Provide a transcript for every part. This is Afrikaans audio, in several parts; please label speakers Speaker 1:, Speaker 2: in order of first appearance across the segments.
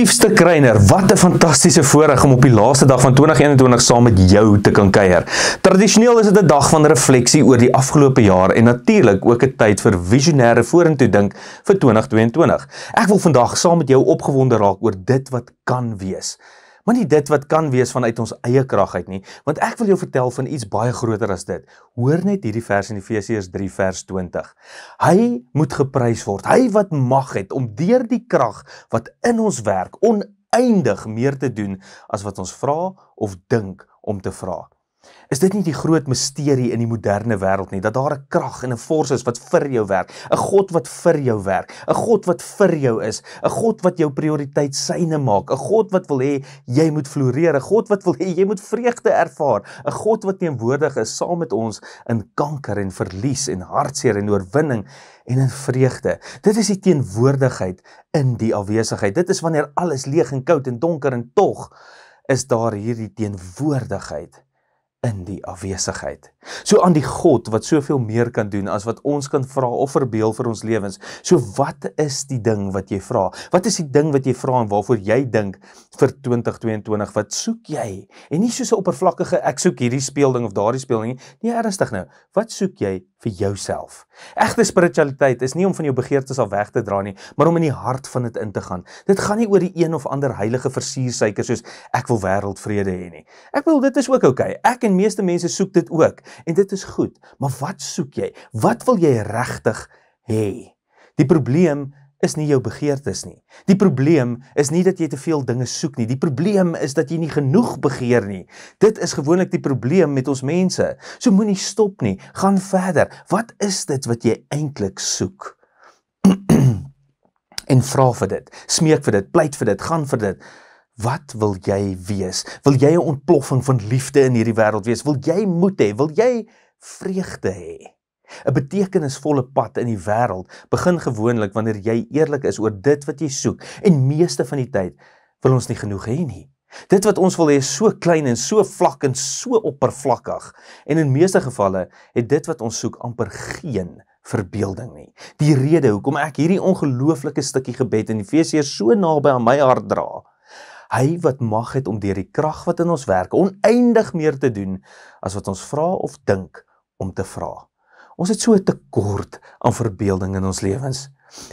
Speaker 1: liefste Kreiner, wat 'n fantastiese voorreg om op die laaste dag van 2021 saam met jou te kan kuier. Tradisioneel is dit 'n dag van refleksie oor die afgelope jaar en natuurlik ook 'n tyd vir visionêre vorentoe dink vir 2022. Ek wil vandag saam met jou opgewonde raak oor dit wat kan wees. Moenie dit wat kan wees vanuit ons eie krag uit nie, want ek wil jou vertel van iets baie groter as dit. Hoor net hierdie vers in Efesiërs 3 vers 20. Hy moet geprys word, hy wat mag het om deur die krag wat in ons werk oneindig meer te doen as wat ons vra of dink om te vra. Is dit nie die groot misterie in die moderne wêreld nie dat daar 'n krag en 'n forse is wat vir jou werk, 'n God wat vir jou werk, 'n God wat vir jou is, 'n God wat jou prioriteit syne maak, 'n God wat wil hê jy moet floreer, 'n God wat wil hê jy moet vreugde ervaar, 'n God wat teenwoordig is saam met ons in kanker en verlies en hartseer en oorwinning en in vreugde. Dit is die teenwoordigheid in die afwesigheid. Dit is wanneer alles leeg en koud en donker en tog is daar hierdie teenwoordigheid in die afwesigheid. So aan die God wat soveel meer kan doen as wat ons kan vra of verbeel vir ons lewens. So wat is die ding wat jy vra? Wat is die ding wat jy vra en waarvoor jy dink vir 2022? Wat soek jy? En nie soos 'n oppervlakkige ek soek hierdie speelding of daardie speelding nie. Nee, ernstig nou. Wat soek jy vir jouself? Egte spiritualiteit is nie om van jou begeertes af weg te dra nie, maar om in die hart van dit in te gaan. Dit gaan nie oor die een of ander heilige versuiersuiker soos ek wil wêreldvrede hê nie. Ek wil dit is ook oukei. Okay. Ek en meeste mense soek dit ook en dit is goed, maar wat soek jy? Wat wil jy regtig hê? Die probleem is nie jou begeertes nie. Die probleem is nie dat jy te veel dinge soek nie. Die probleem is dat jy nie genoeg begeer nie. Dit is gewoonlik die probleem met ons mense. So moenie stop nie. Gaan verder. Wat is dit wat jy eintlik soek? en vra vir dit. Smeek vir dit. Pleit vir dit. Gaan vir dit. Wat wil jy wees? Wil jy 'n ontploffing van liefde in hierdie wêreld wees? Wil jy moed hê? Wil jy vreugde hê? 'n Betekenisvolle pad in die wêreld begin gewoonlik wanneer jy eerlik is oor dit wat jy soek. En meeste van die tyd wil ons nie genoeg hê nie. Dit wat ons wil hê is so klein en so vlak en so oppervlakkig. En in meeste gevalle het dit wat ons soek amper geen verbeelding nie. Die rede hoekom ek hierdie ongelooflike stukkie gebed in Efesië so naby aan my hart dra, Hy wat mag het om deur die krag wat in ons werk oneindig meer te doen as wat ons vra of dink om te vra. Ons het so 'n tekort aan verbeelding in ons lewens.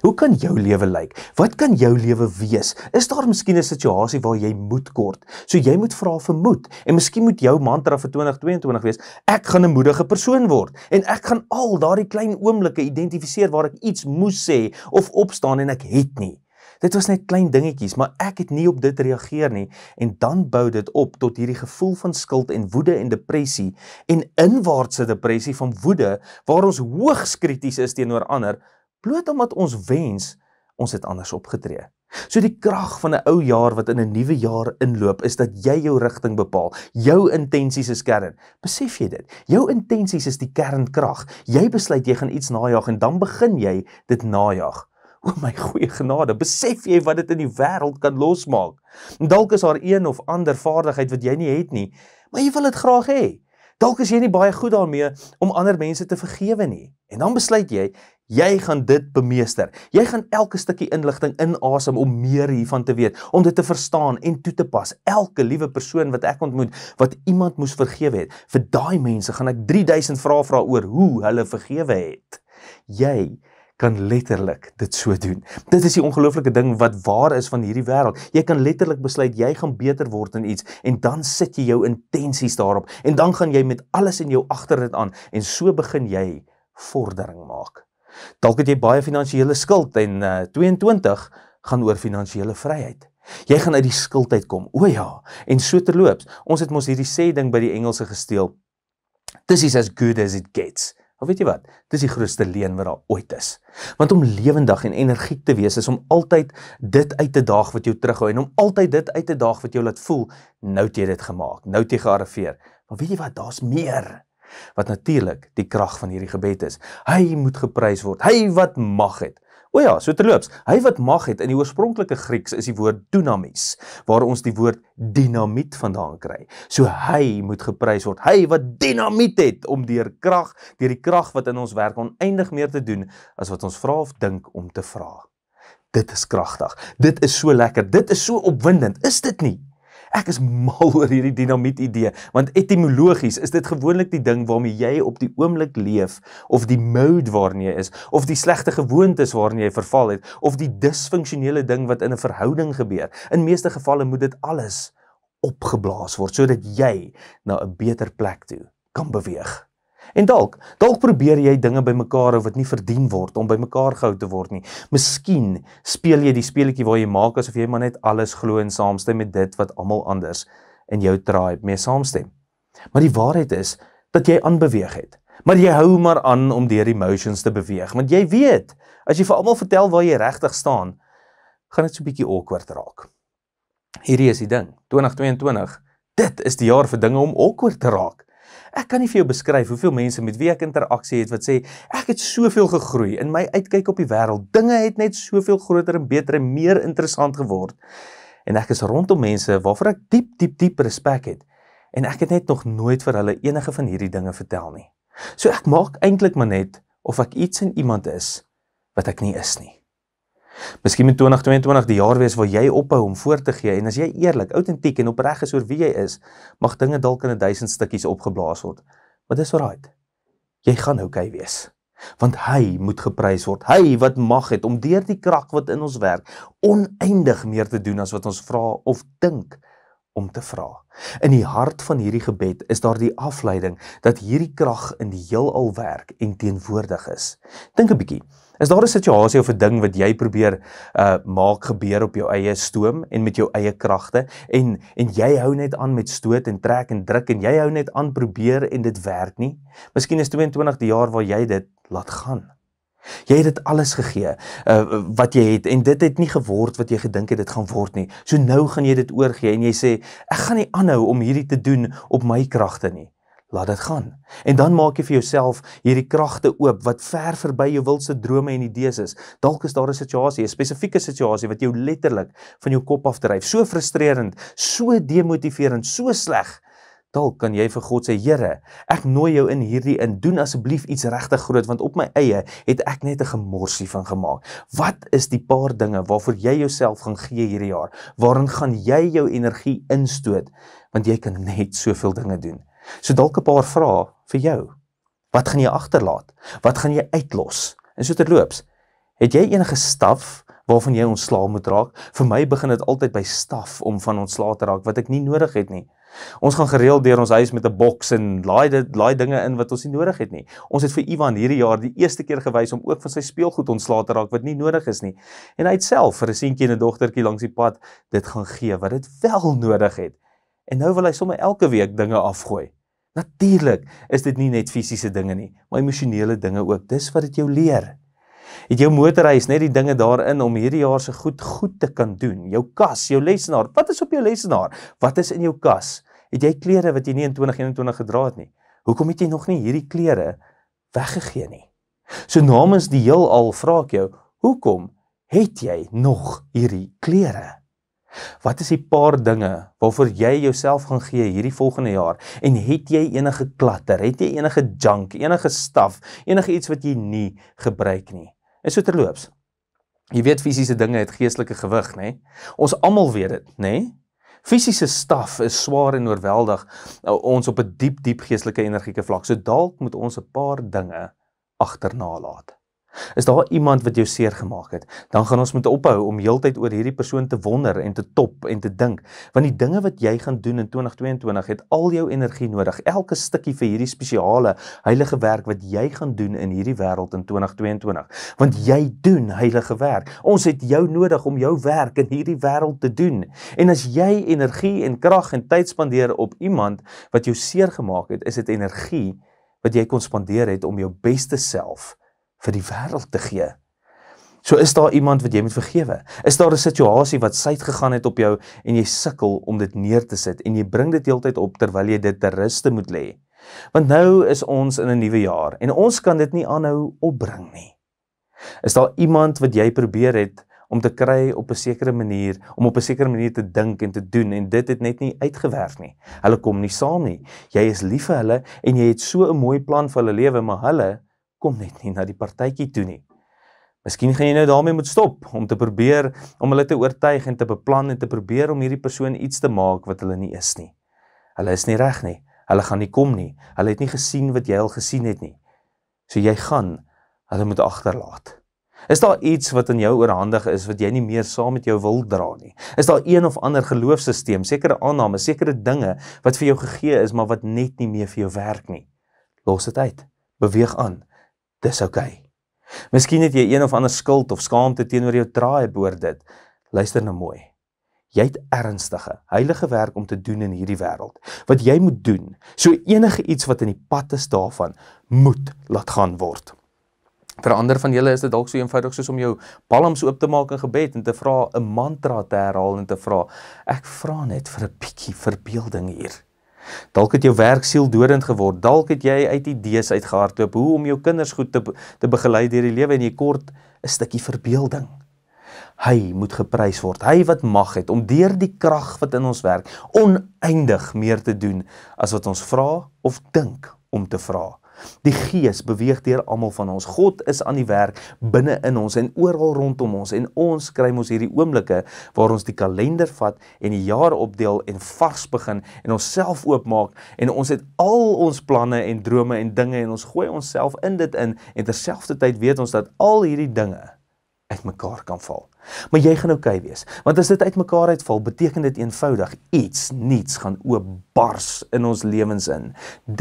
Speaker 1: Hoe kan jou lewe lyk? Wat kan jou lewe wees? Is daar miskien 'n situasie waar jy moed kort? So jy moet vra vir moed en miskien moet jou mantra vir 2022 wees: Ek gaan 'n moedige persoon word en ek gaan al daardie klein oomblikke identifiseer waar ek iets moes sê of opstaan en ek het nie. Dit was net klein dingetjies, maar ek het nie op dit reageer nie en dan bou dit op tot hierdie gevoel van skuld en woede en depressie en inwaartse depressie van woede waar ons hoogs krities is teenoor ander bloot omdat ons wens ons het anders opgetree. So die krag van 'n ou jaar wat in 'n nuwe jaar inloop is dat jy jou rigting bepaal. Jou intensies is kern. Besef jy dit? Jou intensies is die kernkrag. Jy besluit jy gaan iets najag en dan begin jy dit najag. O my goeie genade, besef jy wat dit in die wêreld kan losmaak? Dalk is daar een of ander vaardigheid wat jy nie het nie, maar jy wil dit graag hê. Dalk is jy nie baie goed daarmee om ander mense te vergewe nie. En dan besluit jy, jy gaan dit bemeester. Jy gaan elke stukkie inligting inasem om meer hiervan te weet, om dit te verstaan en toe te pas. Elke liewe persoon wat ek ontmoet wat iemand moes vergewe het, vir daai mense gaan ek 3000 vrae vra oor hoe hulle vergewe het. Jy kan letterlik dit so doen. Dit is die ongelooflike ding wat waar is van hierdie wêreld. Jy kan letterlik besluit jy gaan beter word in iets en dan sit jy jou intensies daarop en dan gaan jy met alles in jou agter dit aan en so begin jy vordering maak. Dalk het jy baie finansiële skuld en uh, eh, 22 gaan oor finansiële vryheid. Jy gaan uit die skuld uitkom. O ja, en so terloops, ons het mos hierdie sê ding by die Engelse gesteel. This is as good as it gets. Of weet jy wat? Dis die grootste leuen wat daar ooit is. Want om lewendig en energiek te wees is om altyd dit uit te daag wat jou terughou en om altyd dit uit te daag wat jou laat voel nou jy dit gemaak, nou jy gearriveer. Maar weet jy wat? Daar's meer. Wat natuurlik die krag van hierdie gebed is. Hy moet geprys word. Hy wat mag het. O ja, so terloops, hy wat mag het in die oorspronklike Grieks is die woord dynamis, waar ons die woord dinamiet vandaan kry. So hy moet geprys word. Hy wat dinamiet het om deur krag, deur die krag wat in ons werk oneindig meer te doen as wat ons vra of dink om te vra. Dit is kragtig. Dit is so lekker. Dit is so opwindend. Is dit nie? Ek is mal oor hierdie dinamiet idee, want etimologies is dit gewoonlik die ding waarmee jy op die oomblik leef of die mode waarin jy is of die slegte gewoontes waarin jy verval het of die disfunksionele ding wat in 'n verhouding gebeur. In meeste gevalle moet dit alles opgeblaas word sodat jy na 'n beter plek toe kan beweeg. En dalk, dalk probeer jy dinge bymekaar hou wat nie verdien word om bymekaar gehou te word nie. Miskien speel jy die speletjie waar jy maak asof jy maar net alles glo en saamstem met dit wat almal anders in jou tribe mee saamstem. Maar die waarheid is dat jy aanbeweeg het. Maar jy hou maar aan om deur die emotions te beweeg, want jy weet, as jy vir almal vertel waar jy regtig staan, gaan dit so 'n bietjie awkward raak. Hierdie is die ding. 2022, dit is die jaar vir dinge om awkward te raak. Ek kan nie vir jou beskryf hoeveel mense met wie ek interaksie het wat sê ek het soveel gegroei in my uitkyk op die wêreld. Dinge het net soveel groter en beter en meer interessant geword. En ek is rondom mense waarvoor ek diep diep diep respek het en ek het net nog nooit vir hulle enige van hierdie dinge vertel nie. So ek maak eintlik maar net of ek iets in iemand is wat ek nie is nie. Miskien moet 2022 die jaar wees waar jy ophou om voor te gee en as jy eerlik, outentiek en opreg is oor wie jy is, mag dinge dalk in 'n duisend stukkies opgeblaas word. Maar dis alright. Jy gaan okay wees. Want hy moet geprys word. Hy wat mag het om deur die krag wat in ons werk oneindig meer te doen as wat ons vra of dink om te vra. In die hart van hierdie gebed is daar die afleiding dat hierdie krag in die heelal werk en teenwoordig is. Dink 'n bietjie. Is daar 'n situasie of 'n ding wat jy probeer uh maak gebeur op jou eie stoom en met jou eie kragte en en jy hou net aan met stoot en trek en druk en jy hou net aan probeer en dit werk nie? Miskien is 22 die jaar waar jy dit laat gaan. Jy het dit alles gegee uh, wat jy het en dit het nie geword wat jy gedink het dit gaan word nie. So nou gaan jy dit oorgee en jy sê ek gaan nie aanhou om hierdie te doen op my kragte nie. Laat dit gaan. En dan maak jy vir jouself hierdie kragte oop wat ver verby jou wilse drome en idees is. Dalk is daar 'n situasie, 'n spesifieke situasie wat jou letterlik van jou kop afdryf. So frustrerend, so demotiverend, so sleg Dalk kan jy vir God sê, Here, ek nooi jou in hierdie in. Doen asseblief iets regtig groot want op my eie het ek net 'n gemorsie van gemaak. Wat is die paar dinge waarvoor jy jouself gaan gee hierdie jaar? Waarin gaan jy jou energie instoot? Want jy kan net soveel dinge doen. So dalk 'n paar vrae vir jou. Wat gaan jy agterlaat? Wat gaan jy uitlos? En so terloops, het jy enige staf waarvan jy ontslaa moet raak? Vir my begin dit altyd by staf om van ontslae te raak wat ek nie nodig het nie. Ons gaan gereeld deur ons huis met 'n boks en laai dit laai dinge in wat ons nie nodig het nie. Ons het vir Ivan hierdie jaar die eerste keer gewys om ook van sy speelgoed ontslae te raak wat nie nodig is nie. En hy het self vir 'n seentjie en 'n dogtertjie langs die pad dit gaan gee wat dit wel nodig het. En nou wil hy sommer elke week dinge afgooi. Natuurlik is dit nie net fisiese dinge nie, maar emosionele dinge ook. Dis wat dit jou leer. Het jou motorhuis net die dinge daarin om hierdie jaar se goed goed te kan doen. Jou kas, jou lesenaar. Wat is op jou lesenaar? Wat is in jou kas? het jy klere wat jy nie in 2021 gedra het nie. Hoekom het jy nog nie hierdie klere weggegee nie? So namens die heelal vra ek jou, hoekom het jy nog hierdie klere? Wat is die paar dinge waarvoor jy jouself gaan gee hierdie volgende jaar? En het jy enige klatter? Het jy enige junk, enige staf, enige iets wat jy nie gebruik nie? Is so terloops. Jy weet fisiese dinge het geestelike gewig, nê? Ons almal weet dit, nê? Fisiese staf is swaar en oorweldig eh, ons op 'n die diep diep geestelike energieke vlak. So dalk moet ons 'n paar dinge agternalaat. Is daar iemand wat jou seer gemaak het? Dan gaan ons moet ophou om heeltyd oor hierdie persoon te wonder en te top en te dink, want die dinge wat jy gaan doen in 2022 het al jou energie nodig, elke stukkie vir hierdie spesiale heilige werk wat jy gaan doen in hierdie wêreld in 2022. Want jy doen heilige werk. Ons het jou nodig om jou werk in hierdie wêreld te doen. En as jy energie en krag en tyd spandeer op iemand wat jou seer gemaak het, is dit energie wat jy kon spandeer het om jou beste self te vir die wêreld te gee. So is daar iemand wat jy moet vergewe. Is daar 'n situasie wat sui gedoen het op jou en jy sukkel om dit neer te sit en jy bring dit heeltyd op terwyl jy dit ter ruste moet lê. Want nou is ons in 'n nuwe jaar en ons kan dit nie aanhou opbring nie. Is daar iemand wat jy probeer het om te kry op 'n sekere manier, om op 'n sekere manier te dink en te doen en dit het net nie uitgewerk nie. Hulle kom nie saam nie. Jy is lief vir hulle en jy het so 'n mooi plan vir hulle lewe, maar hulle kom net nie na die partytjie toe nie. Miskien gaan jy nou daarmee moet stop om te probeer om hulle te oortuig en te beplan en te probeer om hierdie persoon iets te maak wat hulle nie is nie. Hulle is nie reg nie. Hulle gaan nie kom nie. Hulle het nie gesien wat jy al gesien het nie. So jy gaan hulle moet agterlaat. Is daar iets wat in jou oorhandig is wat jy nie meer saam met jou wil dra nie? Is daar een of ander geloofsisteem, sekere aannames, sekere dinge wat vir jou gegee is maar wat net nie meer vir jou werk nie? Los dit uit. Beweeg aan dis oukei. Okay. Miskien het jy een of ander skuld of skaamte teenoor jou draai boor dit. Luister nou mooi. Jy het ernstige, heilige werk om te doen in hierdie wêreld. Wat jy moet doen, so enige iets wat in die pad is daarvan, moet laat gaan word. Vir ander van julle is dit dalk so eenvoudig soos om jou palms oop te maak in gebed en te vra 'n mantra te herhaal en te vra: Ek vra net vir 'n bietjie verbeelding hier. Dalk het jou werk sieldodend geword. Dalk het jy uit idees uitgehardloop hoe om jou kinders goed te te begelei deur die lewe en jy kort 'n stukkie verbeelding. Hy moet geprys word. Hy wat mag het om deur die krag wat in ons werk oneindig meer te doen as wat ons vra of dink om te vra. Die Gees beweeg deur almal van ons. God is aan die werk binne in ons en oral rondom ons en ons kry mos hierdie oomblikke waar ons die kalender vat en die jaar opdeel en vars begin en onsself oopmaak en ons het al ons planne en drome en dinge en ons gooi onsself in dit in en terselfdertyd weet ons dat al hierdie dinge uitmekaar kan val. Maar jy gaan okay wees, want as dit uitmekaar uitval, beteken dit eenvoudig iets niets gaan oopbars in ons lewens in.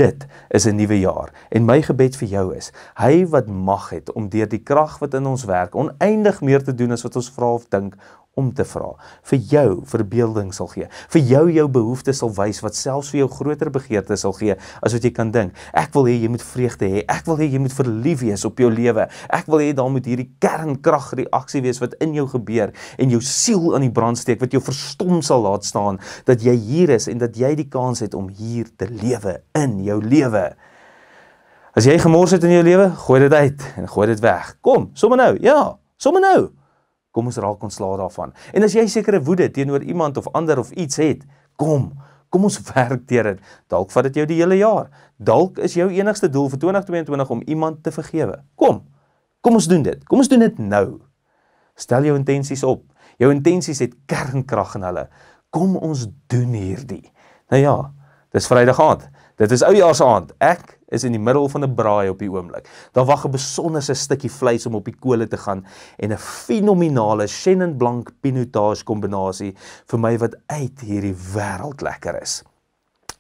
Speaker 1: Dit is 'n nuwe jaar en my gebed vir jou is: Hy wat mag het om deur die krag wat in ons werk oneindig meer te doen as wat ons vra of dink om te vra vir jou verbeelding sal gee vir jou jou behoeftes sal wys wat selfs vir jou groter begeertes sal gee as wat jy kan dink ek wil hê jy moet vreugde hê ek wil hê jy moet verlief wees op jou lewe ek wil hê daar moet hierdie kernkrag reaksie wees wat in jou gebeur en jou siel aan die brand steek wat jou verstom sal laat staan dat jy hier is en dat jy die kans het om hier te lewe in jou lewe as jy gemors het in jou lewe gooi dit uit en gooi dit weg kom sommer nou ja sommer nou kom ons raak ontslae daarvan. En as jy sekere woede teenoor iemand of ander of iets het, kom, kom ons werk teer dit. Dalk vat dit jou die hele jaar. Dalk is jou enigste doel vir 2022 om iemand te vergewe. Kom. Kom ons doen dit. Kom ons doen dit nou. Stel jou intensies op. Jou intensies het kernkrag in hulle. Kom ons doen hierdie. Nou ja, dis Vrydag aand. Dit is oujaarsaand. Ek is in die middel van 'n braai op die oomblik. Daar wag 'n besonderse stukkie vleis om op die kole te gaan en 'n fenominale Chenin Blanc Pinotage kombinasie vir my wat uit hierdie wêreld lekker is.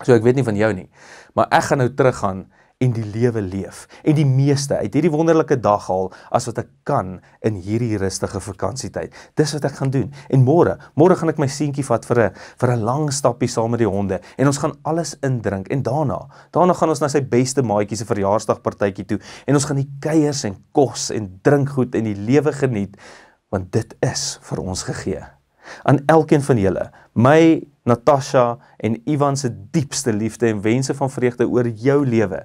Speaker 1: So ek weet nie van jou nie, maar ek gaan nou teruggaan en die lewe leef en die meeste uit hierdie wonderlike dag haal as wat ek kan in hierdie rustige vakansietyd. Dis wat ek gaan doen. En môre, môre gaan ek my seentjie vat vir 'n vir 'n lang stappie saam met die honde en ons gaan alles indrink en daarna, daarna gaan ons na sy beste maatjie se verjaarsdagpartytjie toe en ons gaan die kuiers en kos en drinkgoed en die lewe geniet want dit is vir ons gegee. Aan elkeen van julle, my Natasha en Ivan se diepste liefde en wense van vreugde oor jou lewe.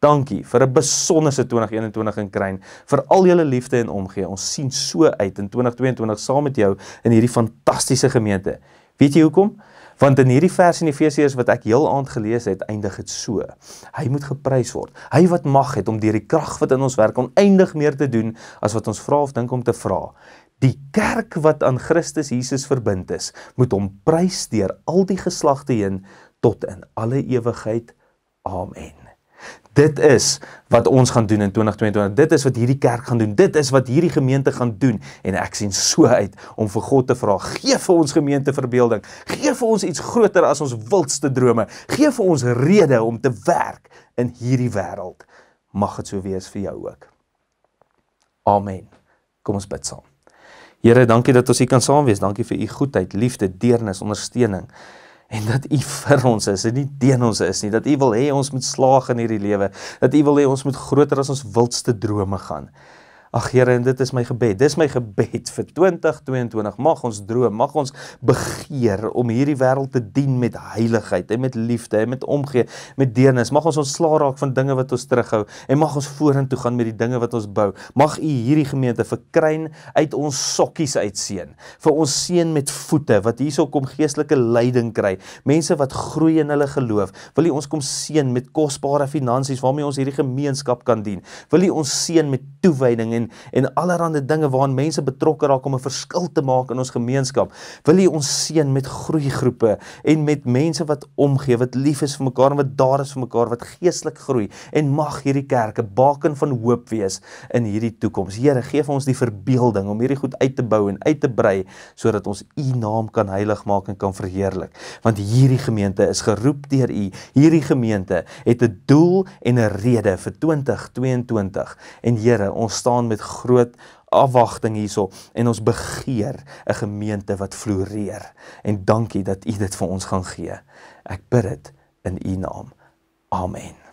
Speaker 1: Dankie vir 'n besonderse 2021 in Kruin, vir al julle liefde en omgee. Ons sien so uit in 2022 saam met jou in hierdie fantastiese gemeente. Weet jy hoekom? Want in hierdie vers in Efesiërs wat ek heel aand gelees het, eindig dit so: Hy moet geprys word. Hy wat mag het om deur die krag wat in ons werk oneindig meer te doen as wat ons vra of dink om te vra. Die kerk wat aan Christus Jesus verbind is, moet hom prys deur al die geslagte heen tot in alle ewigheid. Amen. Dit is wat ons gaan doen in 2022. Dit is wat hierdie kerk gaan doen. Dit is wat hierdie gemeente gaan doen en ek sien so uit om vir God te vra: "Gee vir ons gemeente verbeelding. Gee vir ons iets groter as ons wildste drome. Gee vir ons rede om te werk in hierdie wêreld." Mag dit so wees vir jou ook. Amen. Kom ons bid saam. Here, dankie dat ons hier kan saam wees. Dankie vir u goedheid, liefde, deernis, ondersteuning en dat u vir ons is en nie teen ons is nie. Dat u wil hê ons moet slaag in hierdie lewe. Dat u wil hê ons moet groter as ons wildste drome gaan. Ag Here, en dit is my gebed. Dis my gebed vir 2022. Mag ons droom, mag ons begeer om hierdie wêreld te dien met heiligheid en met liefde en met omgee, met deernis. Mag ons ontslaa raak van dinge wat ons terughou en mag ons vorentoe gaan met die dinge wat ons bou. Mag U hierdie gemeente verkruin uit ons sokkies uitseën. Vir ons seën met voete wat hierso kom geestelike leiding kry. Mense wat groei in hulle geloof. Wil U ons kom seën met kosbare finansies waarmee ons hierdie gemeenskap kan dien. Wil U ons seën met toewyding en en allerlei dinge waaraan mense betrokke raak om 'n verskil te maak in ons gemeenskap. Wil U ons seën met groeigroepe en met mense wat omgee, wat lief is vir mekaar en wat daar is vir mekaar, wat geestelik groei en mag hierdie kerk 'n baken van hoop wees in hierdie toekoms. Here, gee vir ons die verbeelding om hierdie goed uit te bou en uit te brei sodat ons U naam kan heilig maak en kan verheerlik. Want hierdie gemeente is geroep deur U. Hierdie gemeente het 'n doel en 'n rede vir 2022. En Here, ons staan met groot afwagting hierso en ons begeer 'n gemeente wat floreer. En dankie dat U dit vir ons gaan gee. Ek bid dit in U naam. Amen.